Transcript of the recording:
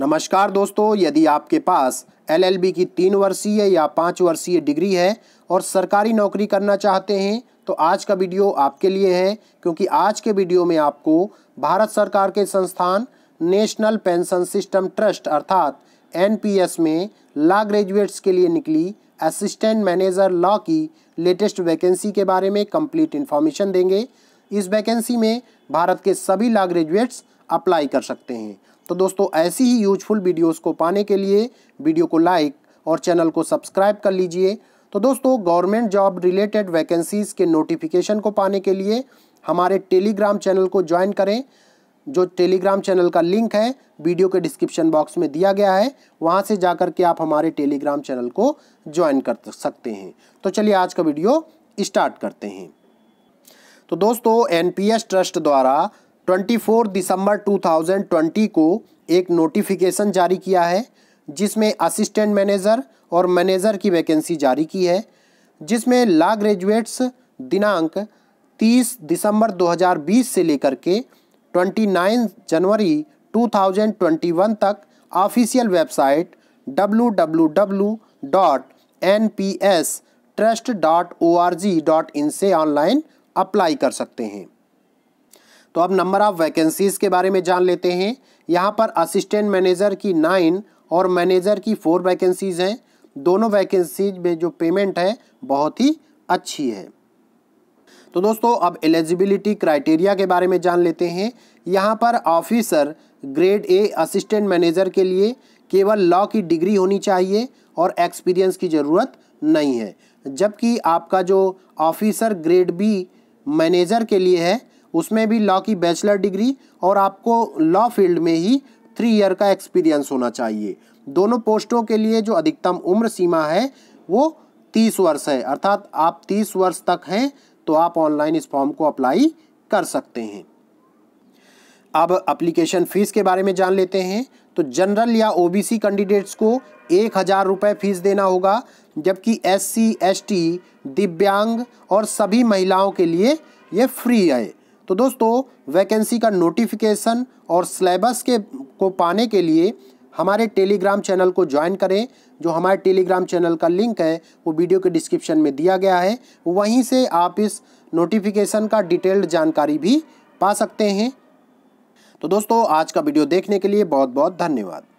नमस्कार दोस्तों यदि आपके पास एलएलबी की तीन वर्षीय या पाँच वर्षीय डिग्री है और सरकारी नौकरी करना चाहते हैं तो आज का वीडियो आपके लिए है क्योंकि आज के वीडियो में आपको भारत सरकार के संस्थान नेशनल पेंशन सिस्टम ट्रस्ट अर्थात एनपीएस में लॉ ग्रेजुएट्स के लिए निकली असिस्टेंट मैनेजर लॉ की लेटेस्ट वैकेंसी के बारे में कम्प्लीट इन्फॉर्मेशन देंगे इस वैकेंसी में भारत के सभी लॉ ग्रेजुएट्स अप्लाई कर सकते हैं तो दोस्तों ऐसी ही यूजफुल वीडियोस को पाने के लिए वीडियो को लाइक और चैनल को सब्सक्राइब कर लीजिए तो दोस्तों गवर्नमेंट जॉब रिलेटेड वैकेंसीज़ के नोटिफिकेशन को पाने के लिए हमारे टेलीग्राम चैनल को ज्वाइन करें जो टेलीग्राम चैनल का लिंक है वीडियो के डिस्क्रिप्शन बॉक्स में दिया गया है वहाँ से जा कर के आप हमारे टेलीग्राम चैनल को ज्वाइन कर सकते हैं तो चलिए आज का वीडियो स्टार्ट करते हैं तो दोस्तों एनपीएस ट्रस्ट द्वारा 24 दिसंबर 2020 को एक नोटिफिकेशन जारी किया है जिसमें असिस्टेंट मैनेजर और मैनेजर की वैकेंसी जारी की है जिसमें ला ग्रेजुएट्स दिनांक 30 दिसंबर 2020 से लेकर के 29 जनवरी 2021 तक ऑफिशियल वेबसाइट www.npstrust.org.in से ऑनलाइन अप्लाई कर सकते हैं तो अब नंबर ऑफ़ वैकेंसीज़ के बारे में जान लेते हैं यहाँ पर असिस्टेंट मैनेजर की नाइन और मैनेजर की फोर वैकेंसीज़ हैं दोनों वैकेंसीज में जो पेमेंट है बहुत ही अच्छी है तो दोस्तों अब एलिजिबिलिटी क्राइटेरिया के बारे में जान लेते हैं यहाँ पर officer grade A assistant manager के लिए केवल लॉ की डिग्री होनी चाहिए और एक्सपीरियंस की ज़रूरत नहीं है जबकि आपका जो ऑफिसर ग्रेड बी मैनेजर के लिए है उसमें भी लॉ की बैचलर डिग्री और आपको लॉ फील्ड में ही थ्री ईयर का एक्सपीरियंस होना चाहिए दोनों पोस्टों के लिए जो अधिकतम उम्र सीमा है वो तीस वर्ष है अर्थात आप तीस वर्ष तक हैं तो आप ऑनलाइन इस फॉर्म को अप्लाई कर सकते हैं अब अप्लीकेशन फ़ीस के बारे में जान लेते हैं तो जनरल या ओबीसी कैंडिडेट्स को एक हज़ार रुपये फीस देना होगा जबकि एससी, एसटी, दिव्यांग और सभी महिलाओं के लिए ये फ्री है तो दोस्तों वैकेंसी का नोटिफिकेशन और सिलेबस के को पाने के लिए हमारे टेलीग्राम चैनल को ज्वाइन करें जो हमारे टेलीग्राम चैनल का लिंक है वो वीडियो के डिस्क्रिप्शन में दिया गया है वहीं से आप इस नोटिफिकेशन का डिटेल्ड जानकारी भी पा सकते हैं तो दोस्तों आज का वीडियो देखने के लिए बहुत बहुत धन्यवाद